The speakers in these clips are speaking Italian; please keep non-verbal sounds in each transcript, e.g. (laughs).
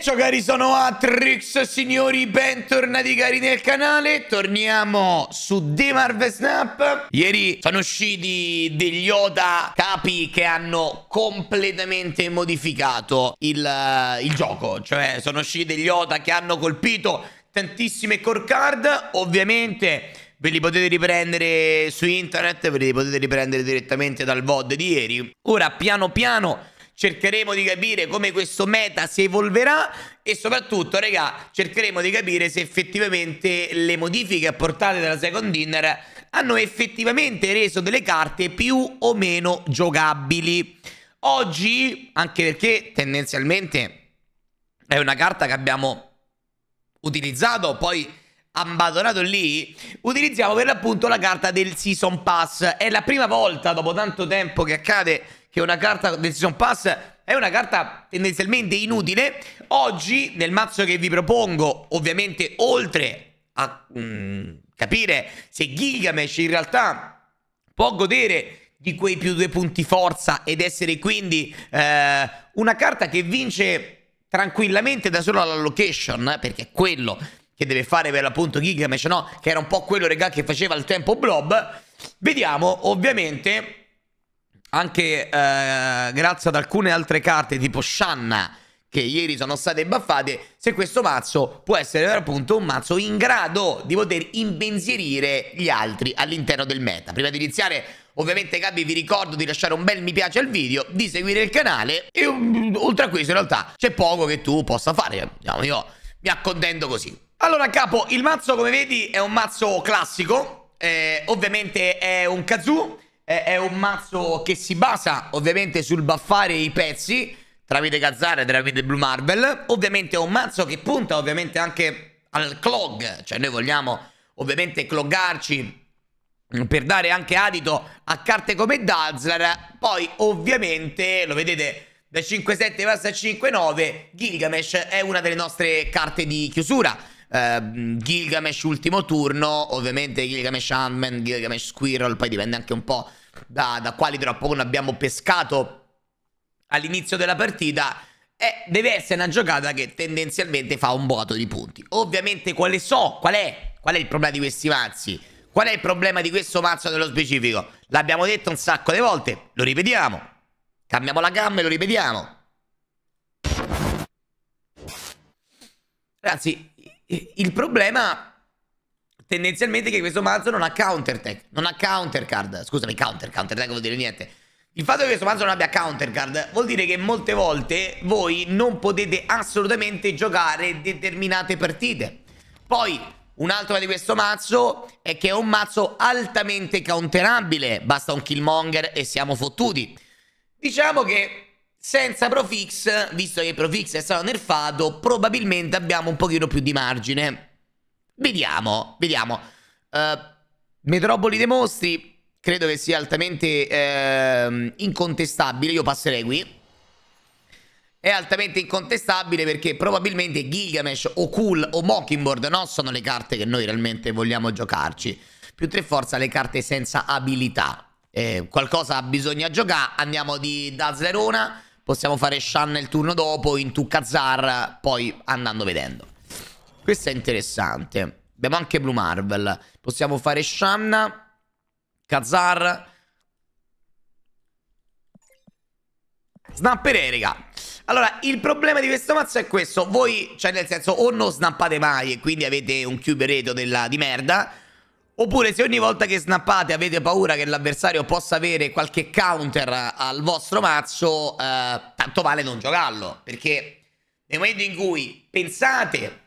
ciao cari sono Atrix signori bentornati cari nel canale Torniamo su The Marvel Snap Ieri sono usciti degli Oda capi che hanno completamente modificato il, uh, il gioco Cioè sono usciti degli Oda che hanno colpito tantissime core card Ovviamente ve li potete riprendere su internet Ve li potete riprendere direttamente dal VOD di ieri Ora piano piano cercheremo di capire come questo meta si evolverà e soprattutto, regà, cercheremo di capire se effettivamente le modifiche apportate dalla Second Dinner hanno effettivamente reso delle carte più o meno giocabili. Oggi, anche perché tendenzialmente è una carta che abbiamo utilizzato, poi abbandonato lì, utilizziamo per l'appunto la carta del Season Pass. È la prima volta dopo tanto tempo che accade che una carta del season Pass è una carta tendenzialmente inutile. Oggi, nel mazzo che vi propongo, ovviamente oltre a mm, capire se Gilgamesh in realtà può godere di quei più due punti forza ed essere quindi eh, una carta che vince tranquillamente da solo alla location, eh, perché è quello che deve fare per l'appunto Gilgamesh no? Che era un po' quello, regà, che faceva il tempo blob. Vediamo, ovviamente, anche eh, grazie ad alcune altre carte tipo Shanna che ieri sono state buffate, se questo mazzo può essere appunto un mazzo in grado di poter impensierire gli altri all'interno del meta. Prima di iniziare, ovviamente Gabi vi ricordo di lasciare un bel mi piace al video, di seguire il canale e mm, oltre a questo in realtà c'è poco che tu possa fare, diciamo, io mi accontento così. Allora capo, il mazzo come vedi è un mazzo classico, eh, ovviamente è un kazoo, è, un mazzo che si basa ovviamente sul baffare i pezzi tramite Gazzara e tramite Blue Marvel. Ovviamente è un mazzo che punta ovviamente anche al clog, cioè noi vogliamo ovviamente cloggarci per dare anche adito a carte come Dazzler. Poi ovviamente, lo vedete, da 5-7 passa a 5-9, Gilgamesh è una delle nostre carte di chiusura eh, Gilgamesh ultimo turno, ovviamente Gilgamesh Handman, Gilgamesh Squirrel, poi dipende anche un po' da, da quali drop on abbiamo pescato all'inizio della partita. E deve essere una giocata che tendenzialmente fa un boato di punti. Ovviamente quale so, qual è? Qual è il problema di questi mazzi? Qual è il problema di questo mazzo nello specifico? L'abbiamo detto un sacco di volte, lo ripetiamo. Cambiamo la gamma e lo ripetiamo. Ragazzi, il problema tendenzialmente è che questo mazzo non ha counter tech, non ha counter card. Scusami, counter, counter tech vuol dire niente. Il fatto che questo mazzo non abbia counter card vuol dire che molte volte voi non potete assolutamente giocare determinate partite. Poi Un'altra di questo mazzo è che è un mazzo altamente counterabile, basta un killmonger e siamo fottuti. Diciamo che senza Profix, visto che Profix è stato nerfato, probabilmente abbiamo un pochino più di margine. Vediamo, vediamo. Uh, Metropoli dei Mostri, credo che sia altamente uh, incontestabile, io passerei qui. È altamente incontestabile perché probabilmente Gilgamesh o Cool o Mockingbird no, sono le carte che noi realmente vogliamo giocarci. Più tre forza le carte senza abilità. Eh, qualcosa bisogna giocare, andiamo di Dazzlerona Possiamo fare Shan il turno dopo, Intucca Zar, poi andando vedendo. Questo è interessante. Abbiamo anche Blue Marvel. Possiamo fare Shanna, Kazar. Snapperei, raga. Allora, il problema di questo mazzo è questo. Voi, cioè nel senso, o non snappate mai e quindi avete un cube ratio della, di merda Oppure se ogni volta che snappate avete paura che l'avversario possa avere qualche counter al vostro mazzo, eh, tanto vale non giocarlo. Perché nel momento in cui pensate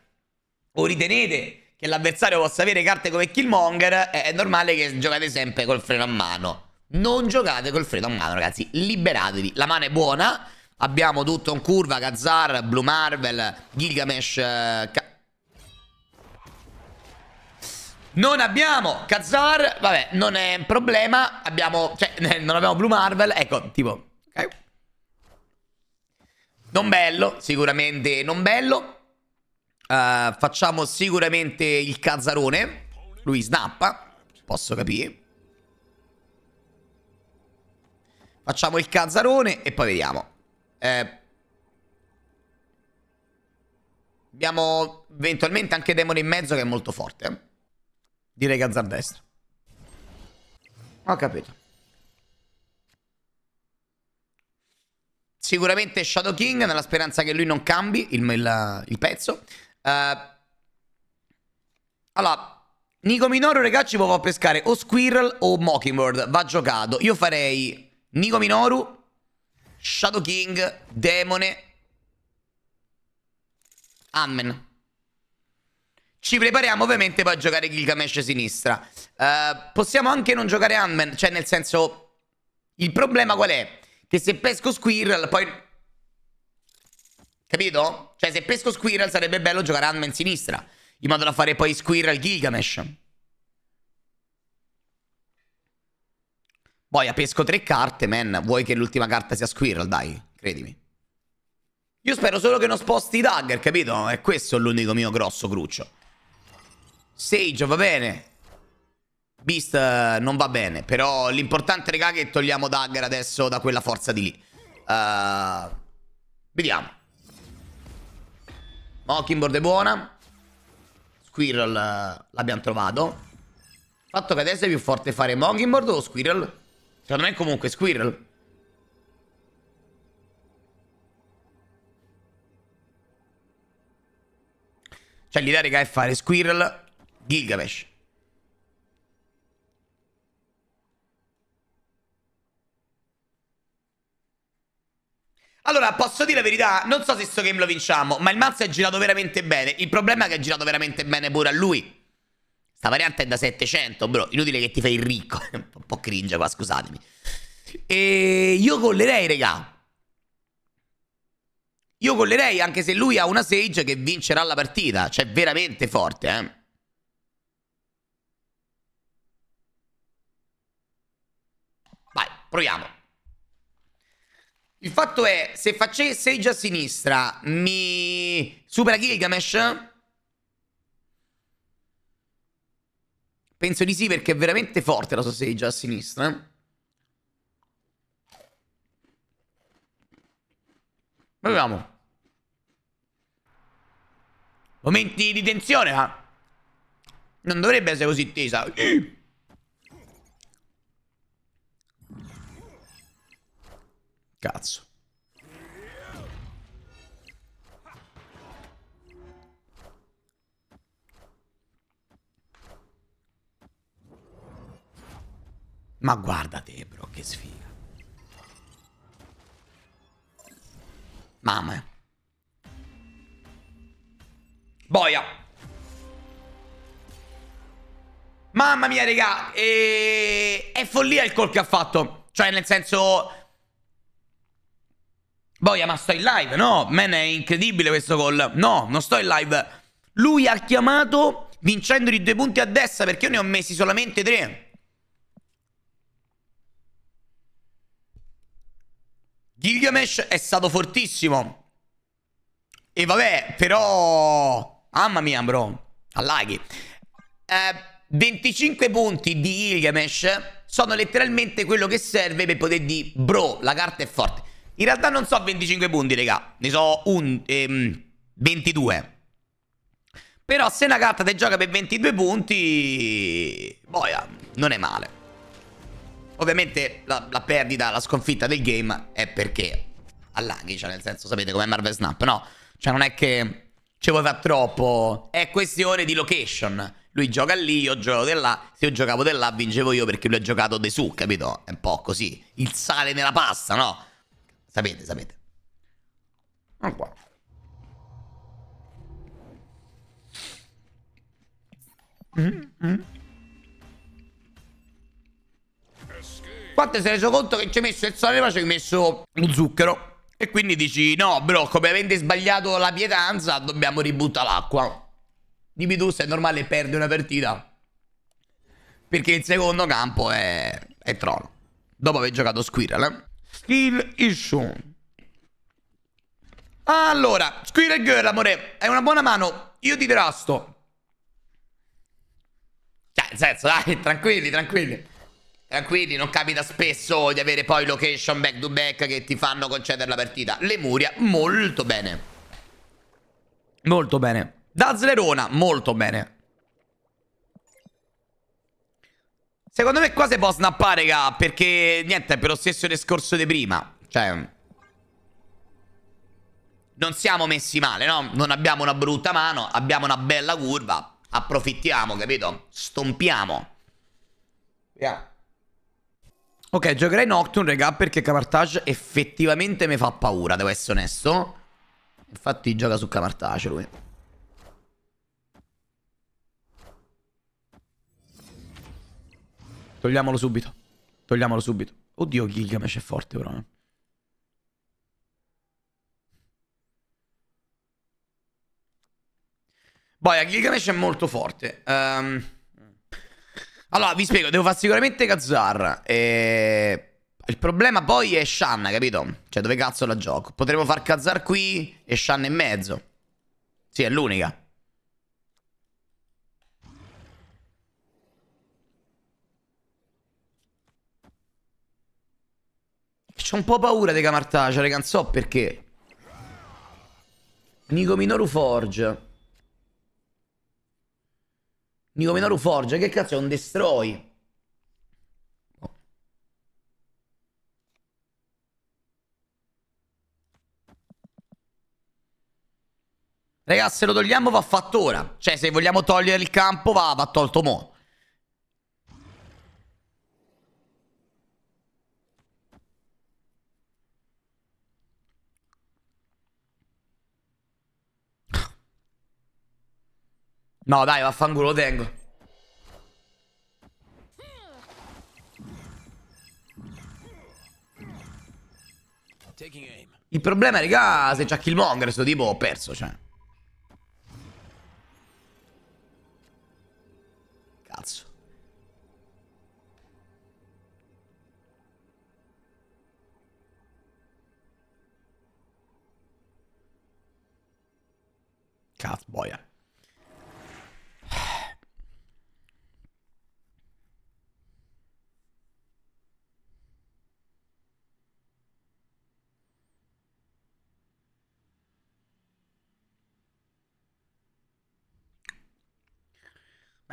o ritenete che l'avversario possa avere carte come Killmonger, eh, è normale che giocate sempre col freno a mano. Non giocate col freno a mano, ragazzi. Liberatevi. La mano è buona. Abbiamo tutto in curva, Kazar, Blue Marvel, Gilgamesh, eh, non abbiamo Kazar, vabbè, non è un problema. Abbiamo, cioè, (laughs) non abbiamo Blue Marvel. Ecco, tipo, okay. Non bello, sicuramente non bello. Uh, facciamo sicuramente il Cazzarone. Lui snappa, posso capire. Facciamo il Cazzarone e poi vediamo. Eh, abbiamo eventualmente anche Demone in mezzo che è molto forte. Eh. Direi che Gazzar destro. Ho capito. Sicuramente Shadow King nella speranza che lui non cambi il, il, il pezzo. Uh, allora, Nico Minoru, ragazzi, può pescare o Squirrel o Mockingbird. Va giocato. Io farei Nico Minoru, Shadow King, Demone. Amen. Ci prepariamo ovviamente per giocare Gilgamesh sinistra. Uh, possiamo anche non giocare Handman, cioè nel senso... Il problema qual è? Che se pesco Squirrel poi... Capito? Cioè se pesco Squirrel sarebbe bello giocare Handman sinistra. In modo da fare poi Squirrel Gilgamesh. Boia, pesco tre carte, man. Vuoi che l'ultima carta sia Squirrel, dai. Credimi. Io spero solo che non sposti i dagger, capito? E questo è l'unico mio grosso cruccio. Sage va bene. Beast eh, non va bene. Però l'importante, regà è che togliamo Dagger adesso da quella forza di lì. Uh, vediamo. Mockingbird è buona. Squirrel eh, l'abbiamo trovato. Fatto che adesso è più forte fare Mockingbird o Squirrel? Secondo cioè, me comunque Squirrel. Cioè l'idea, regà è fare Squirrel Gilgamesh. Allora, posso dire la verità, non so se sto game lo vinciamo, ma il mazzo è girato veramente bene. Il problema è che è girato veramente bene pure a lui. Sta variante è da 700, bro. Inutile che ti fai il ricco. (laughs) Un po' cringe qua, scusatemi. E io collerei, regà. Io collerei anche se lui ha una Sage che vincerà la partita. Cioè, veramente forte, eh. proviamo. Il fatto è, se facesse Sage a sinistra, mi supera Gilgamesh? Penso di sì, perché è veramente forte la sua Sage a sinistra. Proviamo. Momenti di tensione, ma... Ah. Non dovrebbe essere così tesa. (clears throat) Cazzo. Ma guarda te, bro, che sfiga. Mamma. Boia. Mamma mia, raga. E... Eh, è follia il col che ha fatto. Cioè, nel senso... Boia, ma sto in live? No, man, è incredibile questo gol. No, non sto in live. Lui ha chiamato vincendo di due punti a destra perché io ne ho messi solamente tre. Gilgamesh è stato fortissimo. E vabbè, però... Mamma mia, bro. Allaghi. Eh, 25 punti di Gilgamesh sono letteralmente quello che serve per poter dire, bro, la carta è forte. In realtà non so 25 punti, raga. Ne so un, ehm, 22. Però se una carta te gioca per 22 punti... Boia, non è male. Ovviamente la, la perdita, la sconfitta del game è perché allaghi, cioè nel senso sapete com'è Marvel Snap, no? Cioè non è che ci vuoi far troppo, è questione di location. Lui gioca lì, io gioco di là, se io giocavo di là vincevo io perché lui ha giocato di su, capito? È un po' così, il sale nella pasta, no? Sapete, sapete. Ah, qua. Quante -hmm. Qua sei reso conto che ci hai messo il sole, ma ci hai messo lo zucchero. E quindi dici, no bro, come avete sbagliato la pietanza, dobbiamo ributtare l'acqua. Dimmi tu se è normale perdere una partita. Perché il secondo campo è, è trono. Dopo aver giocato Squirrel, eh? Skill issue. Allora, Squirrel Girl, amore, è una buona mano. Io ti trasto. Cioè, nel senso, dai, (laughs) tranquilli, tranquilli. Tranquilli, non capita spesso di avere poi location back to back che ti fanno concedere la partita. Lemuria, molto bene. Molto bene. Dazzlerona, molto bene. Secondo me qua si può snappare, raga, perché niente, è per lo stesso discorso di prima. Cioè... Non siamo messi male, no? Non abbiamo una brutta mano, abbiamo una bella curva. Approfittiamo, capito? Stompiamo. Yeah. Ok, giocherai Nocturne, raga, perché Camartage effettivamente mi fa paura, devo essere onesto. Infatti gioca su Camartage lui. Togliamolo subito. Togliamolo subito. Oddio, Gilgamesh è forte, però. Eh. Boia, Gilgamesh è molto forte. Um... Allora, vi spiego, devo fare sicuramente Kazar. E... Il problema poi è Shanna, capito? Cioè, dove cazzo la gioco? Potremmo far Kazar qui e Shanna in mezzo. Sì, è l'unica. C'ho un po' paura di Camartaccia, raga, non so perché. Nico Minoru Forge. Nico Minoru Forge, che cazzo è un destroy? Ragazzi, se lo togliamo va fatto ora. Cioè, se vogliamo togliere il campo va, va tolto mo'. No, dai, vaffanculo, lo tengo. Il problema, raga, se c'ha Killmonger, sto tipo ho perso, cioè. Cazzo. Cazzo, boia.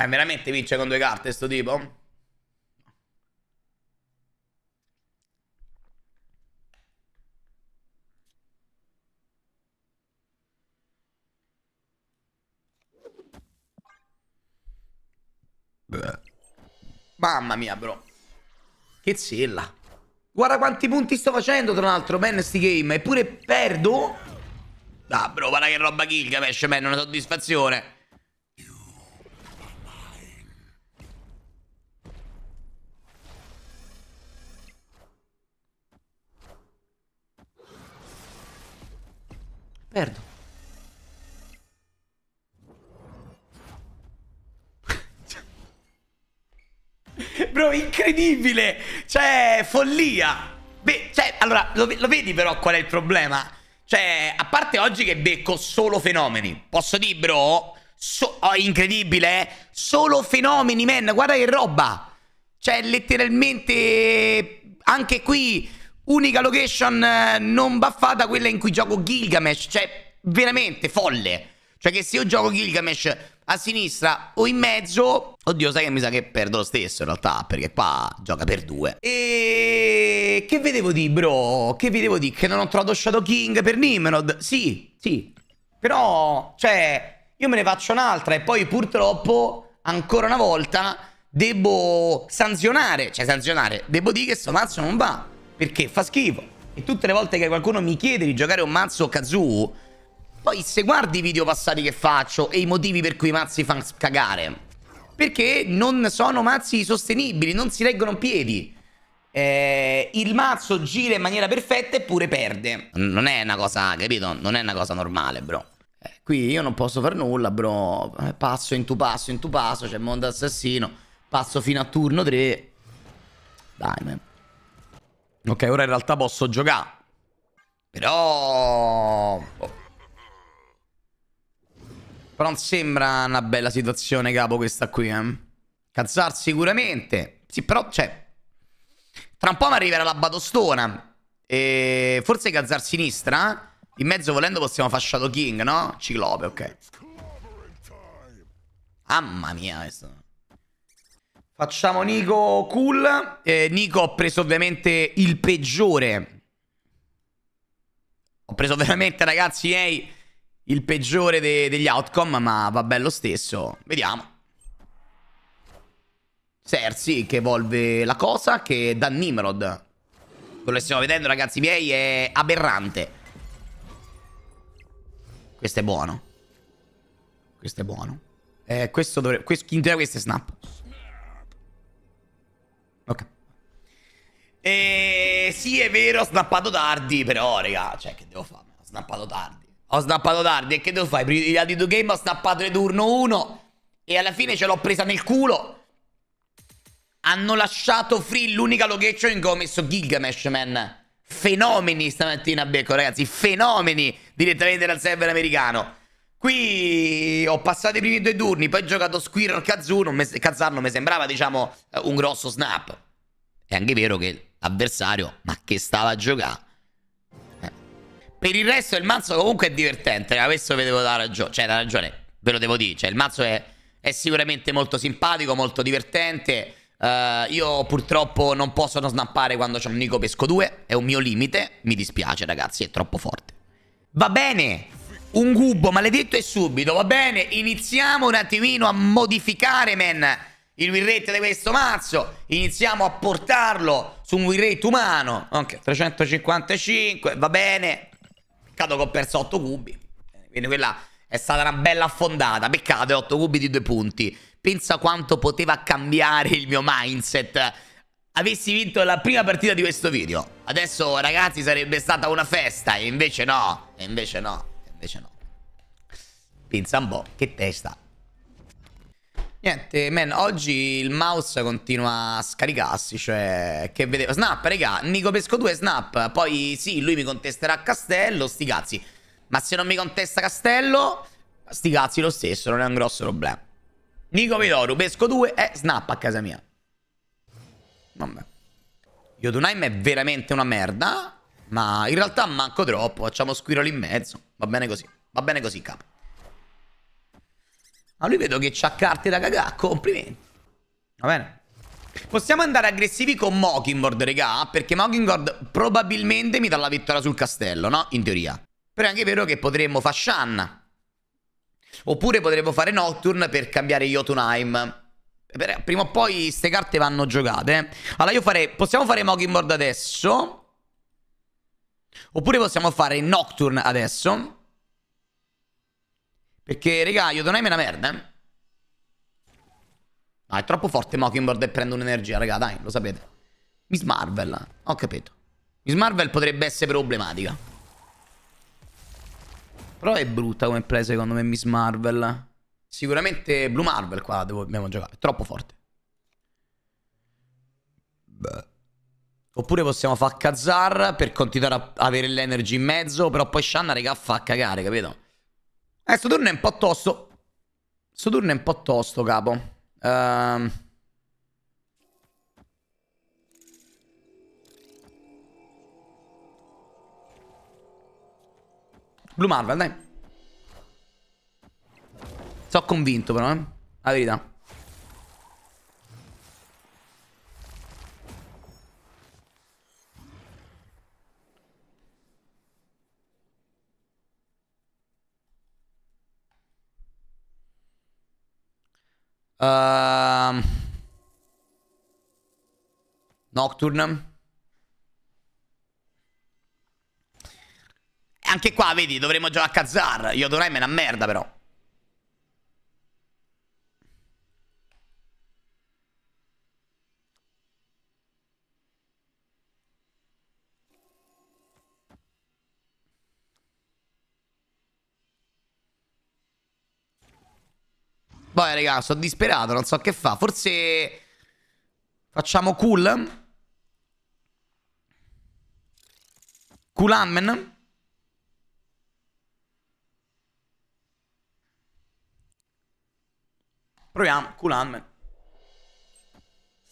Eh, veramente vince con due carte sto tipo? Mamma mia, bro. Che zilla. Guarda quanti punti sto facendo, tra l'altro, ben sti game. Eppure perdo? Ah, bro, guarda che roba Gilgamesh, man, una soddisfazione. incredibile! Cioè, follia! Beh, cioè, allora, lo, lo vedi però qual è il problema? Cioè, a parte oggi che becco solo fenomeni, posso dire, bro? So oh, incredibile, eh? Solo fenomeni, man, guarda che roba! Cioè, letteralmente, anche qui, unica location eh, non baffata, quella in cui gioco Gilgamesh. Cioè, veramente folle. Cioè, che se io gioco Gilgamesh a sinistra o in mezzo. Oddio, sai che mi sa che perdo lo stesso in realtà, perché qua gioca per due. E che vedevo di, bro? Che vedevo di? Che non ho trovato Shadow King per Nimrod? Sì, sì. Però, cioè, io me ne faccio un'altra e poi purtroppo, ancora una volta, devo sanzionare. Cioè, sanzionare. Devo dire che sto mazzo non va, perché fa schifo. E tutte le volte che qualcuno mi chiede di giocare un mazzo Kazoo poi se guardi i video passati che faccio e i motivi per cui i mazzi fanno cagare, perché non sono mazzi sostenibili, non si reggono piedi. Eh, il mazzo gira in maniera perfetta eppure perde. Non è una cosa, capito? Non è una cosa normale, bro. Eh, qui io non posso fare nulla, bro. Eh, passo in tu passo, in tu passo, c'è mondo assassino. Passo fino a turno 3. Dai, man. Ok, ora in realtà posso giocare. Però... Boh. Però non sembra una bella situazione, capo, questa qui, eh. Cazzar sicuramente. Sì, però, cioè... Tra un po' mi arriverà la batostona. E forse Cazzar sinistra. In mezzo, volendo, possiamo fare Shadow King, no? Ciclope, ok. Mamma mia, questo... Facciamo Nico cool. Eh, Nico ho preso ovviamente il peggiore. Ho preso veramente, ragazzi, ehi il peggiore de degli outcome, ma va bene lo stesso. Vediamo. Cersei che evolve la cosa, che da Nimrod. Quello che stiamo vedendo, ragazzi miei, è aberrante. Questo è buono. Questo è buono. Eh, questo dovrebbe... Questo, in teoria questo è Snap. Ok. Eh, sì, è vero, ho snappato tardi, però, raga, cioè, che devo fare? Ho snappato tardi. Ho snappato tardi e che devo fare? Prima di Attitude Game ho snappato il turno 1 e alla fine ce l'ho presa nel culo. Hanno lasciato free l'unica location in cui ho messo Gilgamesh, man. Fenomeni stamattina becco, ragazzi. Fenomeni direttamente dal server americano. Qui ho passato i primi due turni, poi ho giocato Squirrel Kazzuno. Kazzar mi sembrava, diciamo, eh, un grosso snap. È anche vero che l'avversario, ma che stava a giocare per il resto il mazzo comunque è divertente. A questo vi devo dare ragione. Cioè, da ragione, ve lo devo dire. Cioè, il mazzo è, è sicuramente molto simpatico, molto divertente. Uh, io purtroppo non posso non snappare quando c'è un Nico Pesco 2. È un mio limite. Mi dispiace, ragazzi, è troppo forte. Va bene. Un gubbo maledetto e subito, va bene? Iniziamo un attimino a modificare, man, il win rate di questo mazzo. Iniziamo a portarlo su un win rate umano. Ok, 355, va bene. Peccato che ho perso 8 cubi. Quindi quella è stata una bella affondata. Peccato, 8 cubi di due punti. Pensa quanto poteva cambiare il mio mindset. Avessi vinto la prima partita di questo video. Adesso, ragazzi, sarebbe stata una festa. E invece no. E invece no. E invece no. Pensa un po'. Che testa. Niente, man, oggi il mouse continua a scaricarsi, cioè, che vedevo... Snap, regà, Nico Pesco 2 Snap, poi sì, lui mi contesterà a Castello, sti cazzi. Ma se non mi contesta Castello, sti cazzi lo stesso, non è un grosso problema. Nico Midoru, Pesco 2 e Snap a casa mia. Vabbè. Yodunaim è veramente una merda, ma in realtà manco troppo, facciamo squirolo in mezzo. Va bene così, va bene così, capo. Ma lui vedo che c'ha carte da cagà, complimenti. Va bene. Possiamo andare aggressivi con Mockingbird, regà, perché Mockingbird probabilmente mi dà la vittoria sul castello, no? In teoria. Però è anche vero che potremmo fare Shanna. Oppure potremmo fare Nocturne per cambiare Jotunheim. Prima o poi queste carte vanno giocate. Eh? Allora io farei... Possiamo fare Mockingbird adesso? Oppure possiamo fare Nocturne adesso? Perché, raga, Yotoname è una merda, eh. Ah, è troppo forte Mockingbird e prende un'energia, raga, dai, lo sapete. Miss Marvel, ho capito. Miss Marvel potrebbe essere problematica. Però è brutta come play, secondo me, Miss Marvel. Sicuramente Blue Marvel qua dobbiamo giocare, è troppo forte. Beh. Oppure possiamo fare Kazar per continuare a avere l'energy in mezzo, però poi Shanna, raga, fa cagare, capito? Eh, sto turno è un po' tosto. Sto turno è un po' tosto, capo. Ehm... Uh... Blue Marvel, dai. Sono convinto però, eh. La verità. Uh, Nocturne. Anche qua, vedi, dovremmo giocare a Kazar. Io dovrei me una merda, però. Poi, raga, sono disperato, non so che fa. Forse... Facciamo cool? Cool Ammen? Proviamo, cool Ammen.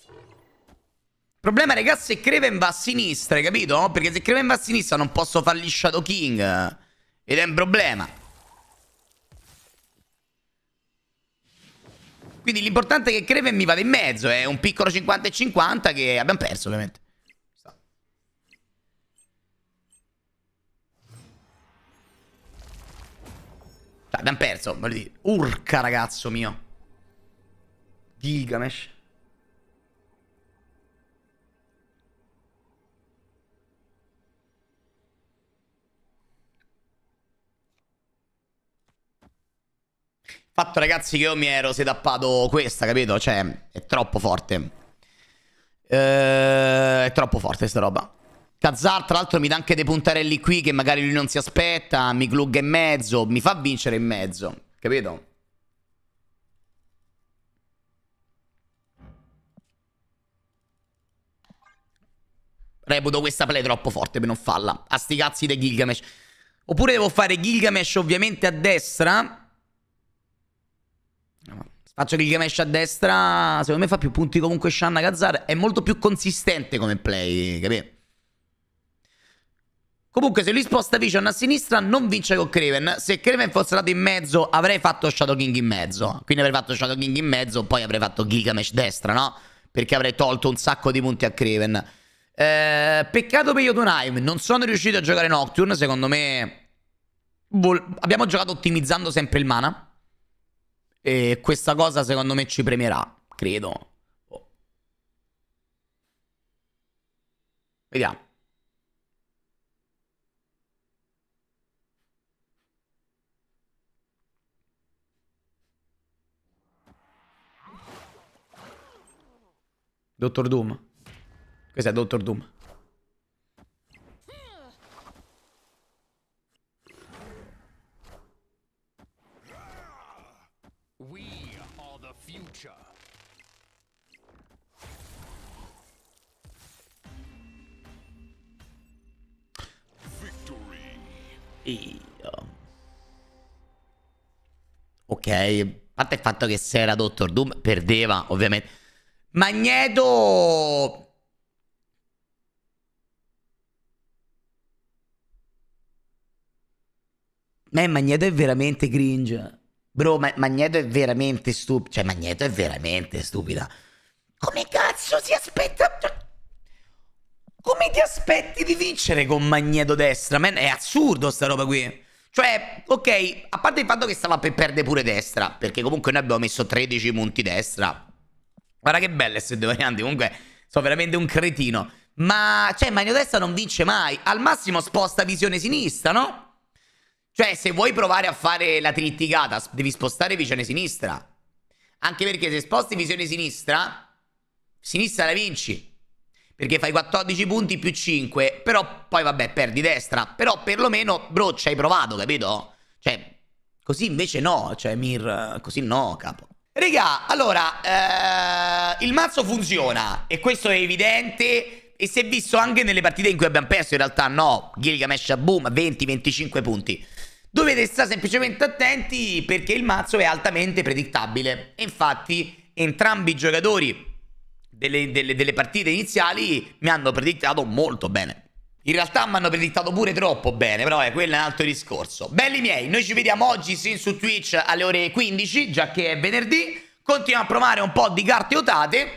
Il problema, ragazzi, se Creven va a sinistra, hai capito? Perché se Creven va a sinistra non posso fargli Shadow King. Ed è un problema. Quindi l'importante è che Creven mi vada in mezzo. È eh. un piccolo 50 e 50 che abbiamo perso, ovviamente. Abbiamo perso, voglio dire. Urca, ragazzo mio. Gilgamesh. fatto ragazzi che io mi ero setappato questa, capito? Cioè, è troppo forte. Eh, è troppo forte sta roba. Kazar, tra l'altro, mi dà anche dei puntarelli qui che magari lui non si aspetta. Mi glugga in mezzo, mi fa vincere in mezzo, capito? Reputo questa play troppo forte per non farla. A sti cazzi di Gilgamesh. Oppure devo fare Gilgamesh ovviamente a destra. Faccio click mesh a destra, secondo me fa più punti comunque Shanna Kazar. è molto più consistente come play, capito? Comunque se lui sposta Vision a sinistra non vince con Craven Se Craven fosse andato in mezzo avrei fatto Shadow King in mezzo Quindi avrei fatto Shadow King in mezzo Poi avrei fatto Gigamesh destra no? Perché avrei tolto un sacco di punti a Craven eh, Peccato per Yotunheim Non sono riuscito a giocare Nocturne Secondo me Abbiamo giocato ottimizzando sempre il mana e questa cosa secondo me ci premerà, credo. Oh. Vediamo. Dottor Doom. Questo è Dottor Doom. Lancia! Victory! Io. Ok, a parte il fatto che se era Dottor Doom perdeva, ovviamente. Magneto! Ma Magneto è veramente cringe. Bro, ma Magneto è veramente stupido. Cioè, Magneto è veramente stupida. Come cazzo si aspetta... Come ti aspetti di vincere con Magneto destra? Man, è assurdo sta roba qui. Cioè, ok, a parte il fatto che stava per perdere pure destra, perché comunque noi abbiamo messo 13 punti destra. Guarda che belle queste due varianti, comunque sono veramente un cretino. Ma, cioè, Magneto destra non vince mai. Al massimo sposta visione sinistra, no? Cioè, se vuoi provare a fare la tritticata, devi spostare visione sinistra. Anche perché se sposti visione sinistra, sinistra la vinci. Perché fai 14 punti più 5, però poi vabbè, perdi destra. Però perlomeno, bro, ci hai provato, capito? Cioè, così invece no, cioè Mir, così no, capo. Regà, allora, eh, il mazzo funziona e questo è evidente e si è visto anche nelle partite in cui abbiamo perso, in realtà no, Gilgamesh a boom, 20-25 punti. Dovete stare semplicemente attenti perché il mazzo è altamente predictabile. Infatti entrambi i giocatori delle, delle, delle partite iniziali mi hanno predictato molto bene. In realtà mi hanno predictato pure troppo bene, però eh, quello è un altro discorso. Belli miei, noi ci vediamo oggi sin su Twitch alle ore 15, già che è venerdì. Continuiamo a provare un po' di carte otate.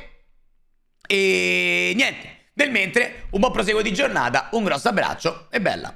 E niente, nel mentre un buon proseguo di giornata, un grosso abbraccio e bella.